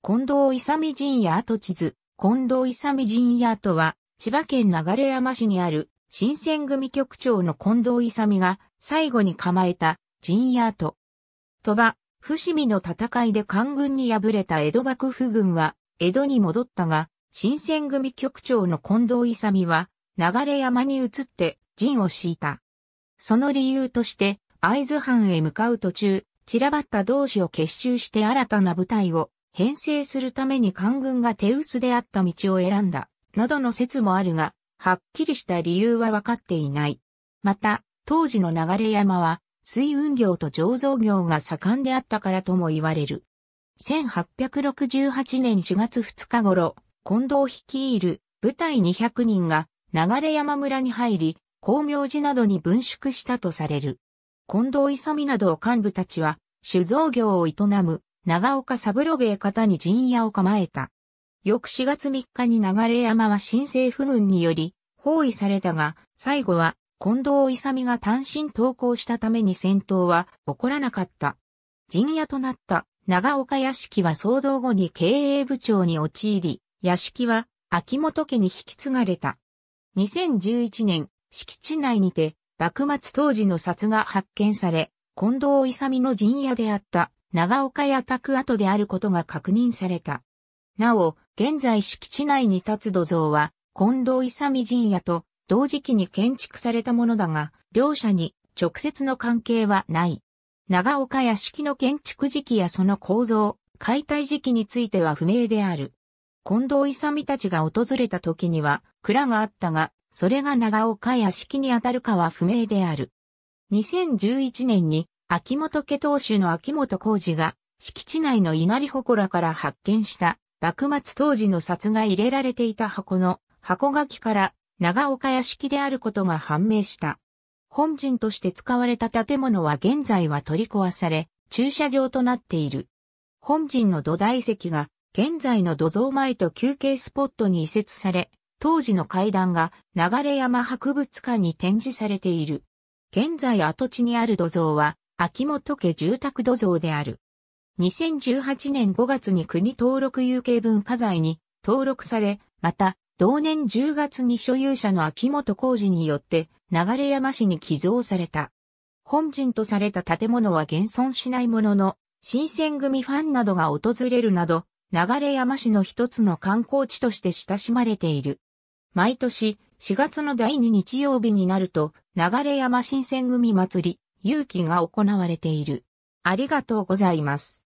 近藤勇陣屋跡地図、近藤勇陣屋跡は、千葉県流山市にある、新選組局長の近藤勇が、最後に構えた、陣屋跡。鳥羽、伏見の戦いで官軍に敗れた江戸幕府軍は、江戸に戻ったが、新選組局長の近藤勇は、流山に移って、陣を敷いた。その理由として、会津藩へ向かう途中、散らばった同志を結集して新たな部隊を編成するために官軍が手薄であった道を選んだ、などの説もあるが、はっきりした理由は分かっていない。また、当時の流山は、水運業と醸造業が盛んであったからとも言われる。1868年4月2日頃、近藤率いる部隊200人が流山村に入り、光明寺などに分縮したとされる。近藤勇など幹部たちは、酒造業を営む長岡三郎兵衛方に陣屋を構えた。翌4月3日に流山は新政府軍により包囲されたが、最後は近藤勇が単身投降したために戦闘は起こらなかった。陣屋となった長岡屋敷は騒動後に経営部長に陥り、屋敷は秋元家に引き継がれた。2011年、敷地内にて、幕末当時の札が発見され、近藤勇の陣屋であった長岡屋宅跡であることが確認された。なお、現在敷地内に立つ土蔵は、近藤勇神屋と同時期に建築されたものだが、両者に直接の関係はない。長岡屋敷の建築時期やその構造、解体時期については不明である。近藤勇たちが訪れた時には蔵があったが、それが長岡屋敷にあたるかは不明である。2011年に秋元家当主の秋元浩二が、敷地内の稲荷祠から発見した、幕末当時の札が入れられていた箱の箱垣から長岡屋敷であることが判明した。本陣として使われた建物は現在は取り壊され、駐車場となっている。本陣の土台石が現在の土蔵前と休憩スポットに移設され、当時の階段が流山博物館に展示されている。現在跡地にある土蔵は秋元家住宅土蔵である。2018年5月に国登録有形文化財に登録され、また、同年10月に所有者の秋元工事によって流山市に寄贈された。本陣とされた建物は現存しないものの、新選組ファンなどが訪れるなど、流山市の一つの観光地として親しまれている。毎年4月の第2日曜日になると、流山新選組祭り勇気が行われている。ありがとうございます。